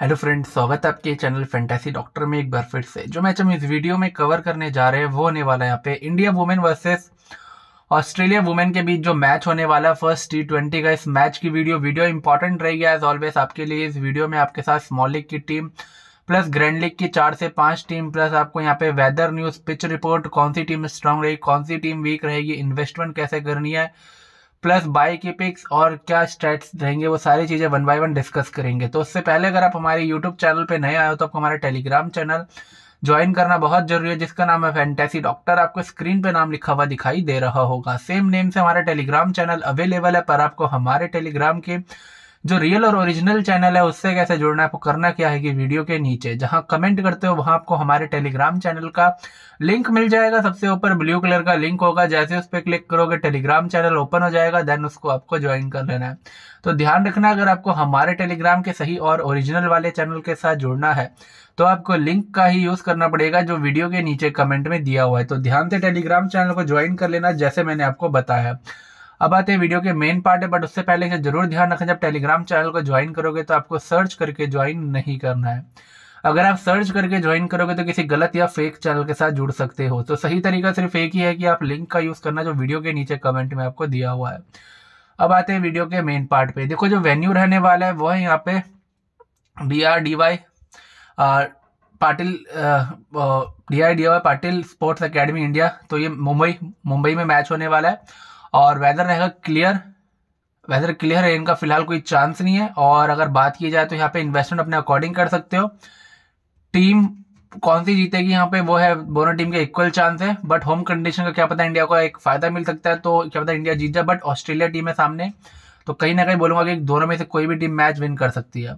hello friend स्वागत है आपके चैनल फैंटेसी डॉक्टर में एक बार फिर से जो मैच हम इस वीडियो में कवर करने जा रहे हैं वो होने वाला है यहाँ पे India women versus Australia women के बीच जो मैच होने वाला है फर्स्ट टी ट्वेंटी का इस मैच की वीडियो वीडियो इंपॉर्टेंट रहेगी एज ऑलवेज आपके लिए इस वीडियो में आपके साथ स्मॉल लीग की टीम प्लस ग्रैंड लीग की चार से पाँच टीम प्लस आपको यहाँ पे वेदर न्यूज़ पिच रिपोर्ट कौन सी टीम स्ट्रांग रहेगी कौन सी टीम वीक रहेगी इन्वेस्टमेंट कैसे करनी है प्लस बाय के पिक्स और क्या स्ट्रेट्स रहेंगे वो सारी चीज़ें वन बाय वन डिस्कस करेंगे तो उससे पहले अगर आप हमारे यूट्यूब चैनल पे नए आए हो तो आपको हमारा टेलीग्राम चैनल ज्वाइन करना बहुत जरूरी है जिसका नाम है फैंटेसी डॉक्टर आपको स्क्रीन पे नाम लिखा हुआ दिखाई दे रहा होगा सेम नेम से हमारा टेलीग्राम चैनल अवेलेबल है पर आपको हमारे टेलीग्राम के जो रियल और ओरिजिनल चैनल है उससे कैसे जुड़ना है आपको करना क्या है कि वीडियो के नीचे जहां कमेंट करते हो वहां आपको हमारे टेलीग्राम चैनल का लिंक मिल जाएगा सबसे ऊपर ब्लू कलर का लिंक होगा जैसे उस पर क्लिक करोगे टेलीग्राम चैनल ओपन हो जाएगा देन उसको आपको ज्वाइन कर लेना है तो ध्यान रखना अगर आपको हमारे टेलीग्राम के सही और ओरिजिनल वाले चैनल के साथ जुड़ना है तो आपको लिंक का ही यूज़ करना पड़ेगा जो वीडियो के नीचे कमेंट में दिया हुआ है तो ध्यान से टेलीग्राम चैनल को ज्वाइन कर लेना जैसे मैंने आपको बताया अब आते हैं वीडियो के मेन पार्ट है बट उससे पहले इसे जरूर ध्यान रखें जब टेलीग्राम चैनल को ज्वाइन करोगे तो आपको सर्च करके ज्वाइन नहीं करना है अगर आप सर्च करके ज्वाइन करोगे तो किसी गलत या फेक चैनल के साथ जुड़ सकते हो तो सही तरीका सिर्फ एक ही है कि आप लिंक का यूज़ करना जो वीडियो के नीचे कमेंट में आपको दिया हुआ है अब आते हैं वीडियो के मेन पार्ट पे देखो जो वेन्यू रहने वाला है वो है यहाँ पे D R D Y Patil D R D Y Patil sports academy India तो ये मुंबई मुंबई में मैच होने वाला है और वेदर रहेगा क्लियर वेदर क्लियर है इनका फिलहाल कोई चांस नहीं है और अगर बात की जाए तो यहाँ पे इन्वेस्टमेंट अपने अकॉर्डिंग कर सकते हो टीम कौन सी जीतेगी यहाँ पे वो है दोनों टीम के इक्वल चांस है बट होम कंडीशन का क्या पता इंडिया को एक फायदा मिल सकता है तो क्या पता इंडिया जीत जाए बट ऑस्ट्रेलिया टीम है सामने तो कहीं ना कहीं बोलूंगा कि दोनों में से कोई भी टीम मैच विन कर सकती है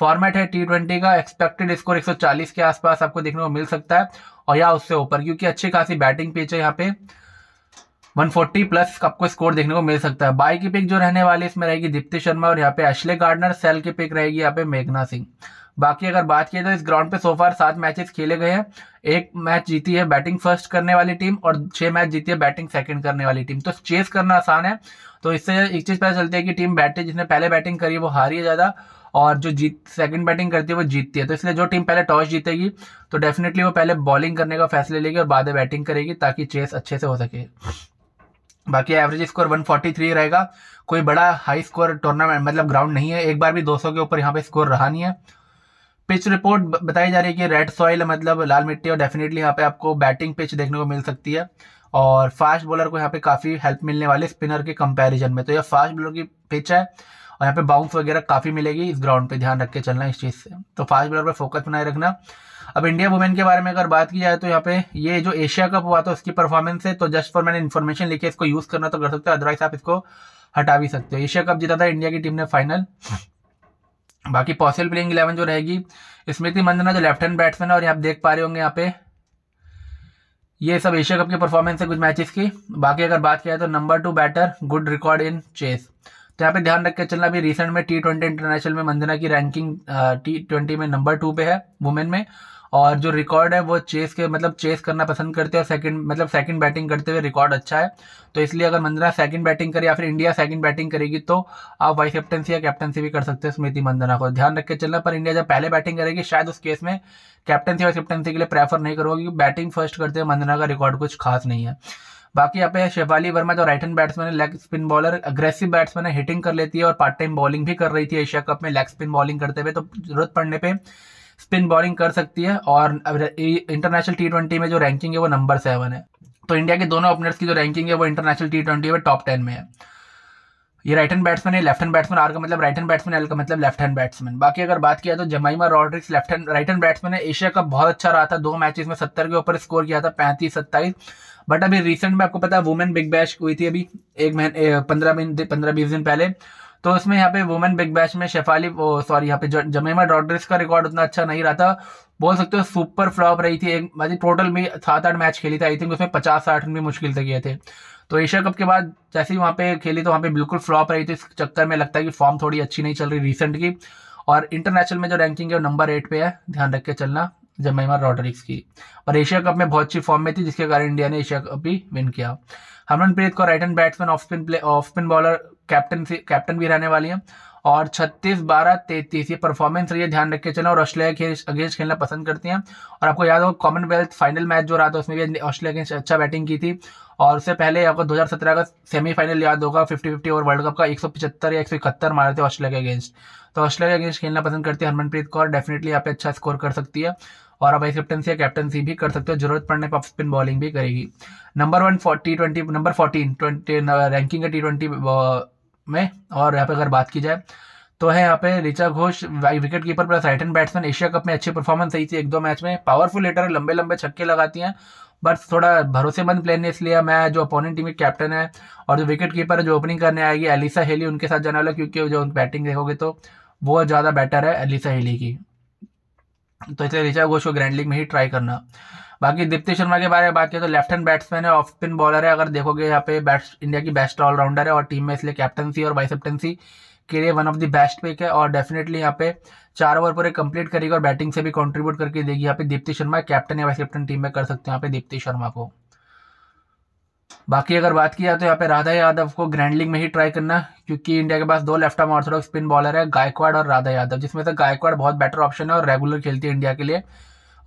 फॉर्मेट है टी ट्वेंटी का एक्सपेक्टेड स्कोर 140 के आसपास आपको देखने को मिल सकता है और या उससे ऊपर क्योंकि अच्छी खासी बैटिंग पिच है यहाँ पे 140 प्लस आपको स्कोर देखने को मिल सकता है बाई की पिक जो रहने वाली इसमें रहेगी दीप्ति शर्मा और यहाँ पे अश्ले गार्डनर सेल की पिक रहेगी यहाँ पे मेघना सिंह बाकी अगर बात की तो इस ग्राउंड पे सोफार सात मैचेस खेले गए हैं एक मैच जीती है बैटिंग फर्स्ट करने वाली टीम और छह मैच जीती है बैटिंग सेकंड करने वाली टीम तो चेस करना आसान है तो इससे एक चीज़ पता चलती है कि टीम बैटे जिसने पहले बैटिंग करी है वो हारी है ज़्यादा और जो जीत सेकंड बैटिंग करती है वो जीतती है तो इसलिए जो टीम पहले टॉस जीतेगी तो डेफिनेटली वो पहले बॉलिंग करने का फैसला लेगी और बाद में बैटिंग करेगी ताकि चेस अच्छे से हो सके बाकी एवरेज स्कोर 143 रहेगा कोई बड़ा हाई स्कोर टूर्नामेंट मतलब ग्राउंड नहीं है एक बार भी 200 के ऊपर यहाँ पे स्कोर रहा नहीं है पिच रिपोर्ट बताई जा रही है कि रेड सॉइल मतलब लाल मिट्टी और डेफिनेटली यहाँ पे आपको बैटिंग पिच देखने को मिल सकती है और फास्ट बॉलर को यहाँ पे काफ़ी हेल्प मिलने वाली स्पिनर के कंपेरिजन में तो यह फास्ट बॉलर की पिच है और यहाँ पे बाउंस वगैरह काफ़ी मिलेगी इस ग्राउंड पे ध्यान रख के चलना इस चीज़ से तो फास्ट बॉलर पर फोकस बनाए रखना अब इंडिया वुमेन के बारे में अगर बात की जाए तो यहाँ पे ये जो एशिया कप हुआ था उसकी परफॉर्मेंस है तो जस्ट फॉर मैंने इन्फॉर्मेशन लिखी इसको यूज करना तो कर सकते हो अदरवाइज आप इसको हटा भी सकते हो एशिया कप जीता था इंडिया की टीम ने फाइनल बाकी पॉसिबल प्लेइंग इलेवन जो रहेगी स्मृति मंदना जो लेफ्ट हैंड बैट्समैन है और आप देख पा रहे होंगे यहाँ पे ये सब एशिया कप की परफॉर्मेंस है कुछ मैचेस की बाकी अगर बात किया तो number two batter good record in chase तो यहाँ पे ध्यान रख के चलना अभी रिसेंट में टी ट्वेंटी इंटरनेशनल में मंदना की रैंकिंग टी ट्वेंटी में नंबर टू पे है वुमेन में और जो रिकॉर्ड है वो चेस के मतलब चेस करना पसंद करते हैं और सेकंड मतलब सेकंड बैटिंग करते हुए रिकॉर्ड अच्छा है तो इसलिए अगर मंदना सेकंड बैटिंग करे या फिर इंडिया सेकंड बैटिंग करेगी तो आप वाइस कैप्टनसी या कैप्टनसी भी कर सकते हैं स्मृति मंदना को ध्यान रख के चलना पर इंडिया जब पहले बैटिंग करेगी शायद उस केस में कैप्टनसी वाइस कैप्टनसी के लिए प्रेफर नहीं करोगे क्योंकि बैटिंग फर्स्ट करते हुए मंदना का रिकॉर्ड कुछ खास नहीं है बाकी यहाँ पे शेफाली वर्मा जो राइट हैंड बैट्समैन है leg spin bowler aggressive batsman है हिटिंग कर लेती है और पार्ट टाइम बॉलिंग भी कर रही थी एशिया कप में लेग स्पिन बॉलिंग करते हुए तो जरूरत पड़ने पर स्पिन बॉलिंग कर सकती है और इंटरनेशनल टी ट्वेंटी में जो रैंकिंग है वो नंबर सेवन है तो इंडिया के दोनों ओपनर्स की जो रैंकिंग है वो इंटरनेशनल टी ट्वेंटी में टॉप टेन में है ये राइट हैंड बैट्समैन है लेफ्ट हैंड बैट्समैन आर का मतलब राइट हैंड बैट्समैन एल का मतलब लेफ्ट हैंड बैट्समैन बाकी अगर बात किया तो Jemimah Rodrigues left hand right hand batsman है एशिया कप बहुत अच्छा रहा था दो मैचेस में सत्तर के ऊपर स्कोर किया था पैंतीस सत्ताईस बट अभी रिसेंट में आपको पता है वुमेन बिग बैश हुई थी अभी एक महीने पंद्रह दिन पंद्रह बीस दिन पहले तो उसमें यहाँ पे वुमेन बिग बैश में शेफाली सॉरी यहाँ पे जमेमा रॉड्रिस का रिकॉर्ड उतना अच्छा नहीं रहा था बोल सकते हो सुपर फ्लॉप रही थी एक मतलब टोटल में सात आठ मैच खेली थी आई थिंक उसमें पचास साठ भी मुश्किल से किए थे तो एशिया कप के बाद जैसे ही वहाँ पे खेली तो वहाँ पे बिल्कुल फ्लॉप रही थी इस चक्कर में लगता है कि फॉर्म थोड़ी अच्छी नहीं चल रही रिसेंट की और इंटरनेशनल में जो रैंकिंग है वो नंबर एट पे है ध्यान रख के चलना जमेमा रॉड्रिक्स की और एशिया कप में बहुत अच्छी फॉर्म में थी जिसके कारण इंडिया ने एशिया कप भी विन किया हरमनप्रीत को right hand batsman off spin play off spin bowler captain से कैप्टन भी रहने वाली हैं और छत्तीस बारह तैतीस ये परफॉर्मेंस रही है ध्यान रख के और ऑस्ट्रेलिया के अगेंस्ट खेलना पसंद करती हैं और आपको याद होगा कॉमनवेल्थ फाइनल मैच जो रहा था उसमें भी ऑस्ट्रेलिया अगेंस्ट अच्छा बैटिंग की थी और उससे पहले आपको 2017 का सेमीफाइनल याद होगा fifty fifty over world cup का पचहत्तर या इकहत्तर मारे थे ऑस्ट्रेलिया के अगेंस्ट तो ऑस्ट्रेलिया के अगेंस्ट खेलना पसंद करती है हरमनप्रीत कौर डेफिनेटली यहाँ पे अच्छा स्कोर कर सकती है और आप वाइस कैप्टनसी या कैप्टनसी भी कर सकते हो जरूरत पड़ने पर आप स्पिन बॉलिंग भी करेगी number one T twenty number fourteen twenty ranking है टी ट्वेंटी में और यहाँ पे अगर बात की जाए तो है यहाँ पे Richa Ghosh wicket keeper plus right hand batsman Asia cup में अच्छी परफॉर्मेंस रही थी एक दो मैच में पावरफुल हिटर लंबे लंबे छक्के लगाती हैं बट थोड़ा भरोसेमंद प्लेयर ने इसलिए मैं जो अपोनेंट टीम के कैप्टन है और जो विकेट कीपर है जो ओपनिंग करने आएगी एलिसा हेली उनके साथ जाने वाला क्योंकि जो बैटिंग देखोगे तो वो ज़्यादा बेटर है एलिसा हेली की तो इसलिए ऋचा घोष को ग्रैंड लीग में ही ट्राई करना बाकी दीप्ति शर्मा के बारे में बात करें तो लेफ्ट हैंड बैट्समैन है ऑफ स्पिन बॉलर है अगर देखोगे यहाँ पे बैट्स इंडिया की बेस्ट ऑलराउंडर है और टीम में इसलिए कैप्टनसी और वाइस कैप्टनसी के लिए one of the best pick है और डेफिनेटली यहाँ पे चार ओवर पूरे कंप्लीट करेगी और बैटिंग से भी कॉन्ट्रीब्यूट करके देगी यहाँ पे दीप्ति शर्मा कैप्टन या वाइस कैप्टन टीम में कर सकते हैं यहाँ पे दीप्ति शर्मा को बाकी अगर बात की जाए तो यहाँ पे राधा यादव को ग्रैंड लीग में ही ट्राई करना क्योंकि इंडिया के पास दो left arm orthodox spin bowler है गायकवाड़ और राधा यादव जिसमें से गायकवाड़ बहुत बेटर ऑप्शन है और रेगुलर खेलती है इंडिया के लिए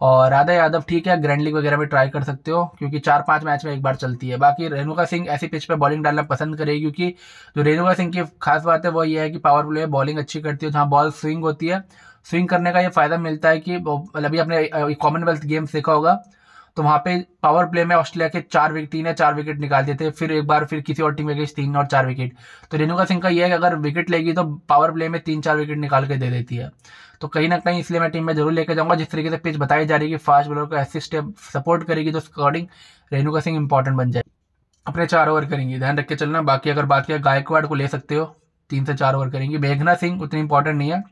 और राधा यादव ठीक है ग्रैंड लीग वगैरह में ट्राई कर सकते हो क्योंकि चार पांच मैच में एक बार चलती है बाकी रेणुका सिंह ऐसी पिच पे बॉलिंग डालना पसंद करेगी क्योंकि जो रेणुका सिंह की खास बात है वो ये है कि पावर प्ले बॉलिंग अच्छी करती है जहाँ बॉल स्विंग होती है स्विंग करने का ये फ़ायदा मिलता है कि मतलब अभी अपने कॉमनवेल्थ गेम्स देखा होगा तो वहां पे पावर प्ले में ऑस्ट्रेलिया के चार विकेट तीन या चार विकेट निकाल देते फिर एक बार फिर किसी और टीम के तीन और चार विकेट तो रेणुका सिंह का यह है कि अगर विकेट लेगी तो पावर प्ले में तीन चार विकेट निकाल के दे देती है तो कहीं ना कहीं इसलिए मैं टीम में जरूर लेकर जाऊंगा जिस तरीके से पिच बताई जा रही है कि फास्ट बॉलर को असिस्ट सपोर्ट करेगी तो अकॉर्डिंग रेणुका सिंह इंपॉर्टेंट बन जाएगी अपने चार ओवर करेंगे ध्यान रख के चलना बाकी अगर बात किया गायकवाड़ को ले सकते हो तीन से चार ओवर करेंगे मेघना सिंह उतनी इंपॉर्टेंट नहीं है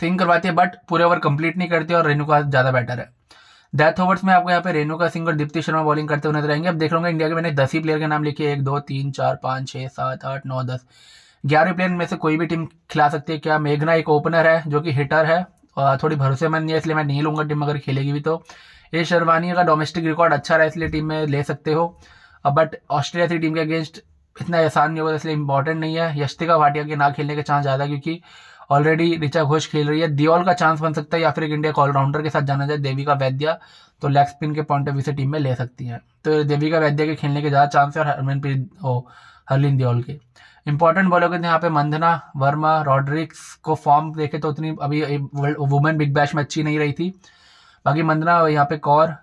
सिंह करवाती है बट पूरे ओवर कंप्लीट नहीं करती और रेणुका ज़्यादा बेटर है डेथ ओवर्स में आपको यहाँ पे रेणुका सिंह और दीप्ति शर्मा बॉलिंग करते हुए नजर आएंगे अब देख रहे इंडिया के मैंने दस ही प्लेयर के नाम लिखे एक दो तीन चार पाँच छः सात आठ नौ दस ग्यारह प्लेयर में से कोई भी टीम खिला सकती है क्या मेघना एक ओपनर है जो कि हिटर है थोड़ी भरोसेमंद है इसलिए मैं नहीं लूँगा टीम अगर खेलेगी भी तो ए शर्वानी का डोमेस्टिक रिकॉर्ड अच्छा रहा इसलिए टीम में ले सकते हो बट ऑस्ट्रेलिया की टीम के अगेंस्ट इतना आसान नहीं होगा इसलिए इंपॉर्टेंट नहीं है यश्तिका भाटिया के ना खेलने के चांस ज़्यादा क्योंकि ऑलरेडी ऋचा घोष खेल रही है दियोल का चांस बन सकता है या फिर एक इंडिया को ऑलराउंडर के साथ जाना जाए देविका वैद्या तो लेग स्पिन के पॉइंट ऑफ व्यू से टीम में ले सकती हैं तो देविका वैद्या के खेलने के ज़्यादा चांस है और हरमनप्रीत हो हरलिन दियोल के इंपॉर्टेंट बॉलर के यहाँ पे मंदना वर्मा रॉड्रिक्स को फॉर्म देखे तो उतनी अभी वुमेन बिग बैश में अच्छी नहीं रही थी बाकी मंदना यहाँ पे कौर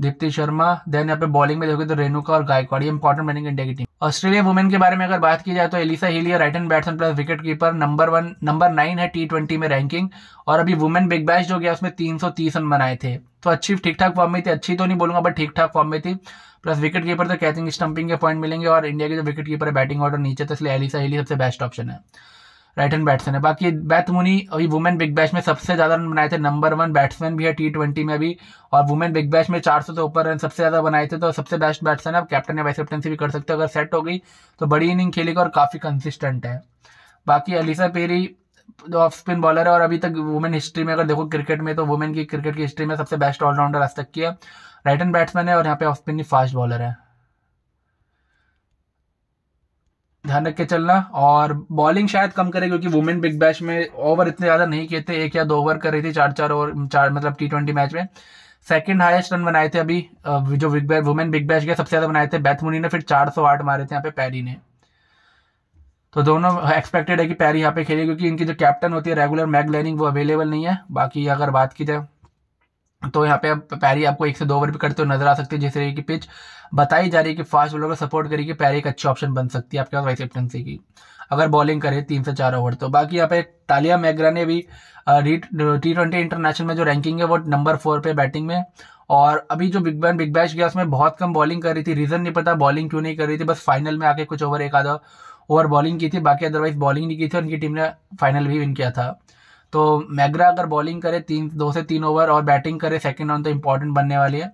दीप्ति शर्मा देन यहाँ पे बॉलिंग में देखोगे तो रेणुका और गायकवाड़ इंपॉर्टेंट बनेंगे इंडिया की टीम ऑस्ट्रेलिया वुमेन के बारे में अगर बात की जाए तो Alyssa Healy right hand batsman plus wicket keeper number one number nine है टी ट्वेंटी में रैंकिंग और अभी वुमेन बिग बैच जो गया उसमें तीन सौ तीस रन बनाए थे तो अच्छी ठीक ठाक फॉर्म में थी अच्छी तो नहीं बोलूंगा बट ठीक ठाक फॉर्म में थी प्लस विकेट कीपर तो कैचिंग स्टंपिंग के पॉइंट मिलेंगे और इंडिया के जो विकेट कीपर है बैटिंग ऑर्डर नीचे तो इसलिए एलिसा हिली सबसे बेस्ट ऑप्शन है राइट हैंड बैट्समैन है बाकी बैथ मुनी अभी वुमेन बिग बैश में सबसे ज़्यादा रन बनाए थे नंबर वन बैट्समैन भी है टी ट्वेंटी में अभी और वुमेन बिग बैश में चार सौ से ऊपर रन सबसे ज़्यादा बनाए थे तो सबसे बेस्ट बैट्समैन आप कैप्टन या वाइस कैप्टनसी भी कर सकते हो अगर सेट हो गई तो बड़ी इनिंग खेलेगी और काफ़ी कंसिस्टेंट है बाकी Ellyse Perry off spin bowler है और अभी तक वुमेन हिस्ट्री में अगर देखो क्रिकेट में तो वुमेन की क्रिकेट की हिस्ट्री में सबसे बेस्ट ऑलराउंडर आज तक की है राइट हैंड बैट्समैन है और यहाँ पे ऑफ स्पिन फास्ट बॉलर है ध्यान रख के चलना और बॉलिंग शायद कम करे क्योंकि वुमेन बिग बैश में ओवर इतने ज़्यादा नहीं किए थे एक या दो ओवर कर रही थी चार चार ओवर चार मतलब टी ट्वेंटी मैच में सेकंड हाईएस्ट रन बनाए थे अभी जो big bash women big bash के सबसे ज़्यादा बनाए थे बैथ मुनी ने फिर चार सौ आठ मारे थे यहाँ पे पैरी ने तो दोनों एक्सपेक्टेड है कि पैरी यहाँ पे खेले क्योंकि इनकी जो कैप्टन होती है रेगुलर मैग लेनिंग वो अवेलेबल नहीं है बाकी अगर बात की जाए तो यहाँ पे पैरी आपको एक से दो ओवर भी करते हुए नजर आ सकती है जिस कि पिच बताई जा रही है कि फास्ट बॉलर को सपोर्ट कि पैरी एक अच्छी ऑप्शन बन सकती है आपके पास वाइस कैप्टनसी की अगर बॉलिंग करे तीन से चार ओवर तो बाकी यहाँ पे तालिया मैग्रा ने भी टी ट्वेंटी इंटरनेशनल में जो रैंकिंग है वो नंबर फोर पे बैटिंग में और अभी जो बिग बैन बिग बैश गया उसमें बहुत कम बॉलिंग कर रही थी रीज़न नहीं पता बॉलिंग क्यों नहीं कर रही थी बस फाइनल में आके कुछ ओवर एक आधा ओवर बॉलिंग की थी बाकी अदरवाइज बॉलिंग नहीं की थी और उनकी टीम ने फाइनल भी विन किया था तो मैग्रा अगर बॉलिंग करे तीन दो से तीन ओवर और बैटिंग करे सेकेंड ऑन तो इंपॉर्टेंट बनने वाली है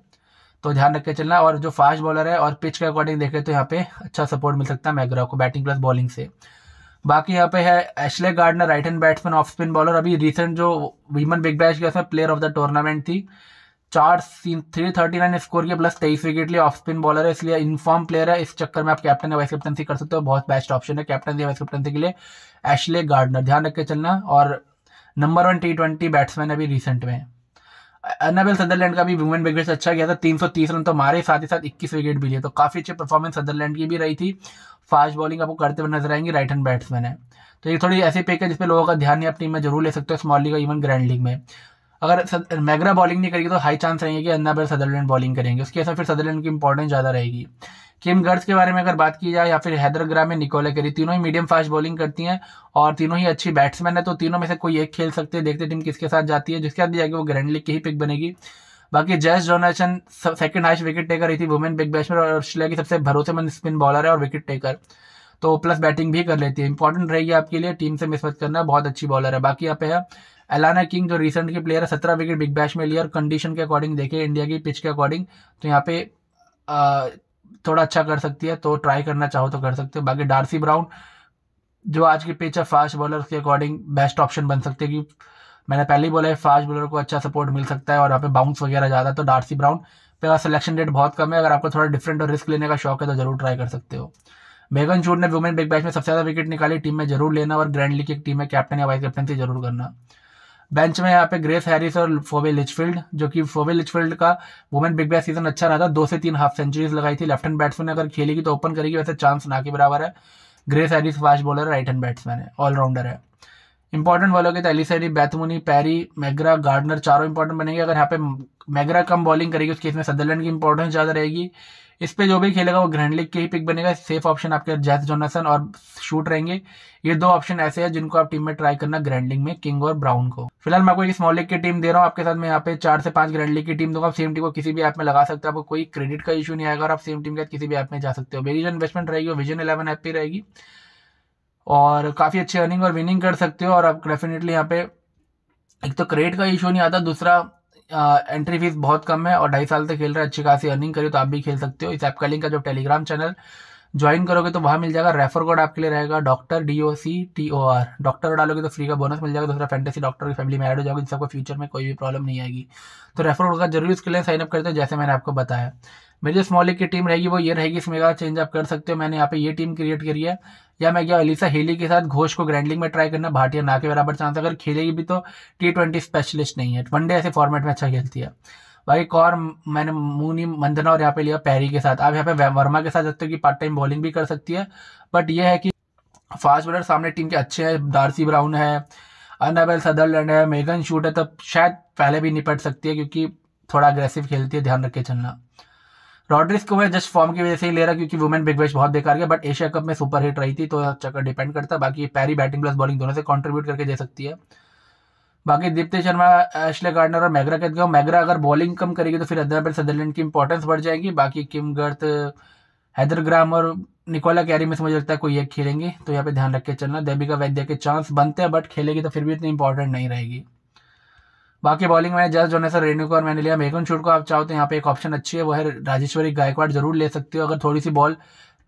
तो ध्यान रख के चलना और जो फास्ट बॉलर है और पिच के अकॉर्डिंग देखे तो यहाँ पे अच्छा सपोर्ट मिल सकता है मैग्रा को बैटिंग प्लस बॉलिंग से बाकी यहाँ पे है Ashleigh Gardner right hand batsman off spin bowler अभी रिसेंट जो वीमन बिग बैश के उसमें प्लेयर ऑफ द टूर्नामेंट थी चार थ्री थर्टी नाइन स्कोर के प्लस तेईस विकेट लिए ऑफ स्पिन बॉलर है इसलिए इनफॉर्म प्लेयर है इस चक्कर में आप कैप्टन या वाइस कैप्टनसी कर सकते हो बहुत बेस्ट ऑप्शन है कैप्टन या वाइस कैप्टनसी के लिए एशले गार्डनर ध्यान रख के चलना और number one T twenty batsman अभी रिसेंट में अनाबेल सदरलैंड का भी वुमेन विकेट अच्छा गया था 330 रन तो मारे साथ ही साथ 21 विकेट भी लिए तो काफ़ी अच्छी परफॉर्मेंस सदरलैंड की भी रही थी फास्ट बॉलिंग आपको करते हुए नजर आएंगे राइट हैंड बैट्समैन है तो ये थोड़ी ऐसी पिक है जिसपे लोगों का ध्यान आप टीम में जरूर ले सकते हो स्मॉल लीग और इवन ग्रैंड लीग में अगर मैगरा बॉलिंग नहीं करेगी तो हाई चांस रहेंगे कि अन्नाबेल सदरलैंड बॉलिंग करेंगे उसके ऐसा फिर सदरलैंड की इंपॉर्टेंस ज़्यादा रहेगी किम गर्ड्स के बारे में अगर बात की जाए या फिर हैदरग्राम में निकोला करी तीनों ही मीडियम फास्ट बॉलिंग करती हैं और तीनों ही अच्छी बैट्समैन है तो तीनों में से कोई एक खेल सकते हैं देखते टीम किसके साथ जाती है जिसके साथ भी जाएगी वो ग्रैंड लीग की ही पिक बनेगी बाकी Jess Jonassen second highest wicket taker रही थी वुमेन बिग बैट्समैन और ऑस्ट्रेलिया की सबसे भरोसेमंद स्पिन बॉलर है और विकेट टेकर तो प्लस बैटिंग भी कर लेती है इंपॉर्टेंट रहेगी आपके लिए टीम से मिस मत करना बहुत अच्छी बॉलर है बाकी यहाँ पे है एलाना किंग जो रिसेंट की प्लेयर है सत्रह विकेट बिग बैश में लिया और कंडीशन के अकॉर्डिंग देखे इंडिया की पिच के अकॉर्डिंग तो यहाँ पे थोड़ा अच्छा कर सकती है तो ट्राई करना चाहो तो कर सकते हो बाकी डार्सी ब्राउन जो आज के पिच है फास्ट बॉलर के अकॉर्डिंग बेस्ट ऑप्शन बन सकते हैं कि मैंने पहले ही बोला है फास्ट बॉलर को अच्छा सपोर्ट मिल सकता है और वहाँ पे बाउंस वगैरह ज़्यादा है तो डार्सी ब्राउन पे सिलेक्शन रेट बहुत कम है अगर आपको थोड़ा डिफरेंट और रिस्क लेने का शौक है तो जरूर ट्राई कर सकते हो मेगन चूड ने वुमेन बिग बैच में सबसे ज़्यादा विकेट निकाली टीम में जरूर लेना और ग्रैंड लीग की टीम में कैप्टन या वाइस कैप्टन से जरूर करना बेंच में यहाँ पे ग्रेस हैरिस और फोवे लिचफील्ड जो कि फोवे लिचफील्ड का वुमेन बिग बैस सीजन अच्छा रहा था दो से तीन हाफ सेंचुरीज लगाई थी लेफ्ट हैंड बैट्समैन अगर खेलेगी तो ओपन करेगी वैसे चांस ना के बराबर है Grace Harris fast bowler right hand batsman है ऑलराउंडर है इंपॉर्टेंट बॉलोगे तो एलिसरी बैथमुनी पैरी मैगरा गार्डनर चारों इंपॉर्टेंट बनेंगे अगर यहाँ पे मैगरा कम बॉलिंग करेगी उस केस में सदरलैंड की इंपॉर्टेंस ज़्यादा रहेगी इस पे जो भी खेलेगा वो ग्रैंड लीग के ही पिक बनेगा सेफ ऑप्शन आपके जैस जोनासन और शूट रहेंगे ये दो ऑप्शन ऐसे हैं जिनको आप टीम में ट्राई करना ग्रैंड लीग में किंग और ब्राउन को फिलहाल मैं आपको एक स्मॉल लीग की टीम दे रहा हूँ आपके साथ मैं यहाँ पे चार से पांच ग्रैंड लीग की टीम दूंगा सेम टीम को किसी भी ऐप में लगा सकते हो आपको कोई क्रेडिट का इशू नहीं आएगा और आप सेम टीम के साथ किसी भी ऐप में जा सकते हो मेरी जो इन्वेस्टमेंट रहेगी वो विजन इलेवन ऐप ही रहेगी और काफ़ी अच्छी अर्निंग और विनिंग कर सकते हो और आप डेफिनेटली यहाँ पे एक तो क्रेडिट का इशू नहीं आता दूसरा एंट्री फीस बहुत कम है और ढाई साल से खेल रहे अच्छी खासी अर्निंग करी तो आप भी खेल सकते हो इस ऐप का लिंक है जो टेलीग्राम चैनल ज्वाइन करोगे तो वहाँ मिल जाएगा रेफर कोड आपके लिए रहेगा doctor D O C T O R doctor डालोगे तो फ्री का बोनस मिल जाएगा दूसरा फैंटेसी डॉक्टर की फैमिली में ऐड हो जाओगे जिससे आपको फ्यूचर में कोई भी प्रॉब्लम नहीं आएगी तो रेफर कोड का जरूर इसके लिए साइनअप करते हो जैसे मैंने आपको बताया मेरी जो स्मॉल की टीम रहेगी वो ये रहेगी इसमें का चेंज आप कर सकते हो मैंने यहाँ पे ये टीम क्रिएट करी है या मैं गया अलीसा हेली के साथ घोष को ग्रैंडलिंग में ट्राई करना भाटिया ना के बराबर चांस अगर खेलेगी भी तो टी ट्वेंटी स्पेशलिस्ट नहीं है वनडे ऐसे फॉर्मेट में अच्छा खेलती है भाई एक और मैंने मूनी मंदना और यहाँ पे लिया पैरी के साथ आप यहाँ पे वर्मा के साथ सकते हो कि पार्ट टाइम बॉलिंग भी कर सकती है बट ये है कि फास्ट बॉलर सामने टीम के अच्छे हैं डार्सी ब्राउन है अनबेल सदरलैंड है मेगन शूट है तब तो शायद पहले भी निपट सकती है क्योंकि थोड़ा अग्रेसिव खेलती है ध्यान रख के चलना रॉड्रिक्स को मैं जस्ट फॉर्म की वजह से ही ले रहा क्योंकि वुमेन बिग बैच बहुत बेकार गया बट एशिया कप में सुपर हिट रही थी तो चक्कर डिपेंड करता बाकी पैरी बैटिंग प्लस बॉलिंग दोनों से कॉन्ट्रीब्यूट करके दे सकती है बाकी दीप्ति शर्मा एशले गार्डनर और मैग्रा कहते हो मैग्रा अगर बॉलिंग कम करेगी तो फिर हैदराबाद सदरलैंड की इंपॉर्टेंस बढ़ जाएगी बाकी किम गर्थ हैदरग्राम और निकोला कैरी में समझ लगता है कोई एक खेलेंगे तो यहाँ पे ध्यान रख के चलना देबिका वैद्य के चांस बनते हैं बट खेलेगी तो फिर भी इतनी इंपॉर्टेंट नहीं रहेगी बाकी बॉलिंग में जस्ट जोनेसर रेणु रेणुका और मैंने लिया मेघन शूट को आप चाहो तो यहाँ पे एक ऑप्शन अच्छी है वो है राजेश्वरी गायकवाड़ जरूर ले सकते हो अगर थोड़ी सी बॉल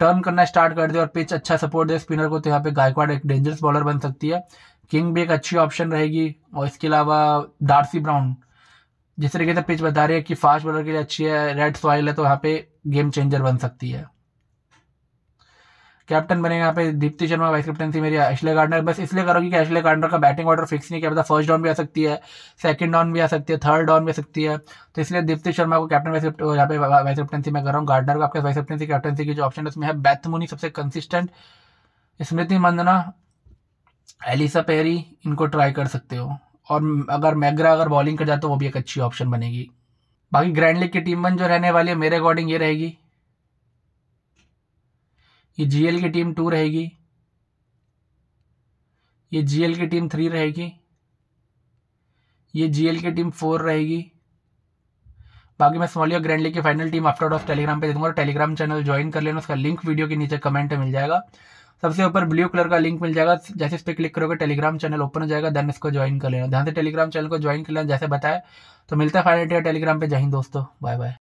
टर्न करना स्टार्ट कर दे और पिच अच्छा सपोर्ट दे स्पिनर को तो यहाँ पे गायकवाड़ एक डेंजरस बॉलर बन सकती है किंग भी एक अच्छी ऑप्शन रहेगी और इसके अलावा डार्सी ब्राउन जिस तरीके से पिच बता रही है कि फास्ट बॉलर के लिए अच्छी है रेड सॉइल है तो यहाँ पे गेम चेंजर बन सकती है कैप्टन बने यहाँ पे दीप्ति शर्मा वाइस कैप्टन थी मेरी एशले गार्डनर बस इसलिए करोगी कि एशले गार्डनर का बैटिंग ऑर्डर फिक्स नहीं किया पता फर्स्ट डाउन भी आ सकती है सेकंड डाउन भी आ सकती है थर्ड डाउन भी आ सकती है तो इसलिए दीप्ति शर्मा को कैप्टन वाइस यहाँ पे वाइस कैप्टनसी में कर रहा हूँ गार्डनर को आपके वाइस कैप्टनसी कैप्टनसी की जो ऑप्शन है उसमें है बैथमुनी सबसे consistent Smriti Mandhana Ellyse Perry इनको ट्राई कर सकते हो और अगर मैग्रा अगर बॉलिंग कर जाए तो वो भी एक अच्छी ऑप्शन बनेगी बाकी ग्रैंड लीग की टीम वन जो रहने वाली है मेरे अकॉर्डिंग ये रहेगी ये जीएल की टीम टू रहेगी ये जीएल की टीम थ्री रहेगी ये जीएल की टीम फोर रहेगी बाकी मैं समझ लिया ग्रैंड लीग की final team after of Telegram पे दे दूंगा टेलीग्राम चैनल ज्वाइन कर लेना उसका लिंक वीडियो के नीचे कमेंट में मिल जाएगा सबसे ऊपर ब्लू कलर का लिंक मिल जाएगा जैसे इस पर क्लिक करोगे टेलीग्राम चैनल ओपन हो जाएगा देन इसको ज्वाइन कर लेना ध्यान से टेलीग्राम चैनल को ज्वाइन कर लेना जैसे बताया तो मिलता है फाइनल टेलीग्राम पर जाए दोस्तों बाय बाय